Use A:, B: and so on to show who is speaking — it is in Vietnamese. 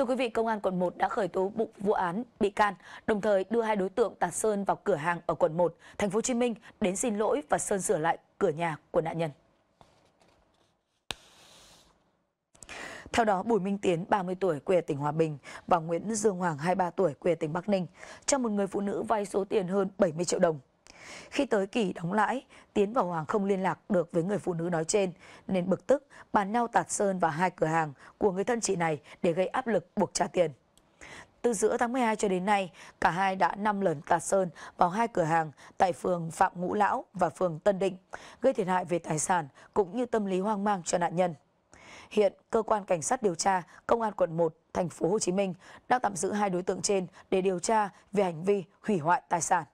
A: Thưa quý vị, Công an quận 1 đã khởi tố bụng vụ án bị can, đồng thời đưa hai đối tượng Tạt Sơn vào cửa hàng ở quận 1, thành phố Hồ Chí Minh đến xin lỗi và sơn sửa lại cửa nhà của nạn nhân. Theo đó, Bùi Minh Tiến, 30 tuổi, quê tỉnh Hòa Bình và Nguyễn Dương Hoàng, 23 tuổi, quê tỉnh Bắc Ninh, cho một người phụ nữ vay số tiền hơn 70 triệu đồng. Khi tới kỳ đóng lãi, Tiến và Hoàng không liên lạc được với người phụ nữ nói trên, nên bực tức bàn nhau tạt sơn vào hai cửa hàng của người thân chị này để gây áp lực buộc trả tiền. Từ giữa tháng 12 cho đến nay, cả hai đã 5 lần tạt sơn vào hai cửa hàng tại phường Phạm Ngũ Lão và phường Tân Định, gây thiệt hại về tài sản cũng như tâm lý hoang mang cho nạn nhân. Hiện cơ quan cảnh sát điều tra công an quận 1 thành phố Hồ Chí Minh đang tạm giữ hai đối tượng trên để điều tra về hành vi hủy hoại tài sản.